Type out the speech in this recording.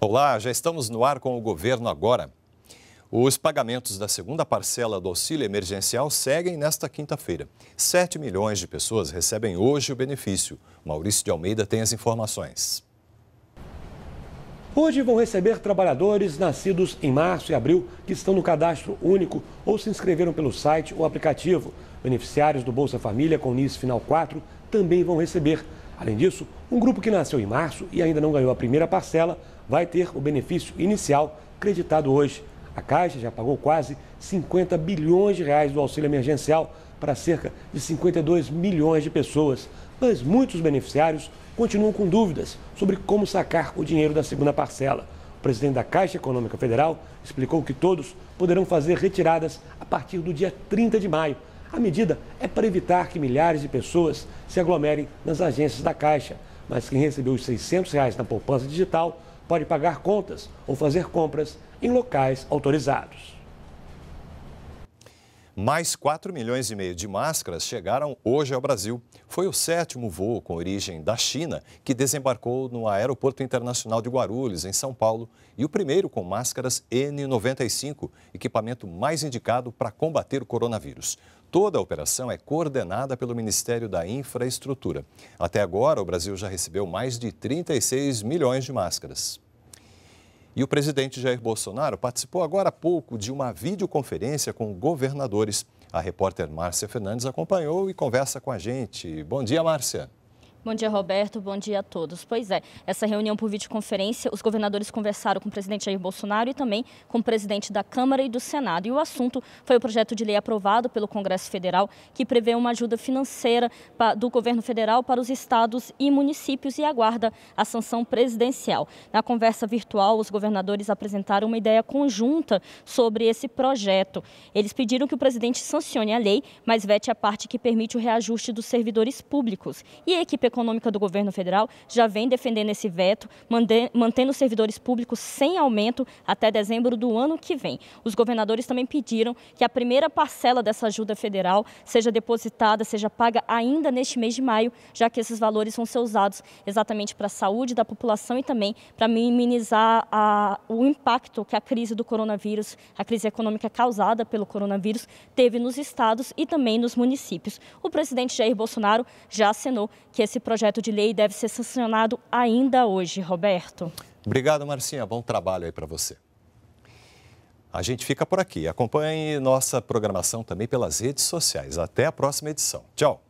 Olá, já estamos no ar com o governo agora. Os pagamentos da segunda parcela do auxílio emergencial seguem nesta quinta-feira. 7 milhões de pessoas recebem hoje o benefício. Maurício de Almeida tem as informações. Hoje vão receber trabalhadores nascidos em março e abril que estão no cadastro único ou se inscreveram pelo site ou aplicativo. Beneficiários do Bolsa Família com NIS Final 4 também vão receber. Além disso, um grupo que nasceu em março e ainda não ganhou a primeira parcela vai ter o benefício inicial creditado hoje. A Caixa já pagou quase 50 bilhões de reais do auxílio emergencial para cerca de 52 milhões de pessoas, mas muitos beneficiários continuam com dúvidas sobre como sacar o dinheiro da segunda parcela. O presidente da Caixa Econômica Federal explicou que todos poderão fazer retiradas a partir do dia 30 de maio, a medida é para evitar que milhares de pessoas se aglomerem nas agências da Caixa, mas quem recebeu os 600 reais na poupança digital pode pagar contas ou fazer compras em locais autorizados. Mais 4 milhões e meio de máscaras chegaram hoje ao Brasil. Foi o sétimo voo com origem da China que desembarcou no Aeroporto Internacional de Guarulhos, em São Paulo, e o primeiro com máscaras N95, equipamento mais indicado para combater o coronavírus. Toda a operação é coordenada pelo Ministério da Infraestrutura. Até agora, o Brasil já recebeu mais de 36 milhões de máscaras. E o presidente Jair Bolsonaro participou agora há pouco de uma videoconferência com governadores. A repórter Márcia Fernandes acompanhou e conversa com a gente. Bom dia, Márcia. Bom dia, Roberto. Bom dia a todos. Pois é, essa reunião por videoconferência, os governadores conversaram com o presidente Jair Bolsonaro e também com o presidente da Câmara e do Senado. E o assunto foi o projeto de lei aprovado pelo Congresso Federal, que prevê uma ajuda financeira do governo federal para os estados e municípios e aguarda a sanção presidencial. Na conversa virtual, os governadores apresentaram uma ideia conjunta sobre esse projeto. Eles pediram que o presidente sancione a lei, mas vete a parte que permite o reajuste dos servidores públicos. E a equipe econômica do governo federal já vem defendendo esse veto, mantendo servidores públicos sem aumento até dezembro do ano que vem. Os governadores também pediram que a primeira parcela dessa ajuda federal seja depositada, seja paga ainda neste mês de maio, já que esses valores vão ser usados exatamente para a saúde da população e também para minimizar a, o impacto que a crise do coronavírus, a crise econômica causada pelo coronavírus, teve nos estados e também nos municípios. O presidente Jair Bolsonaro já assinou que esse esse projeto de lei deve ser sancionado ainda hoje, Roberto. Obrigado, Marcinha. Bom trabalho aí para você. A gente fica por aqui. Acompanhe nossa programação também pelas redes sociais. Até a próxima edição. Tchau.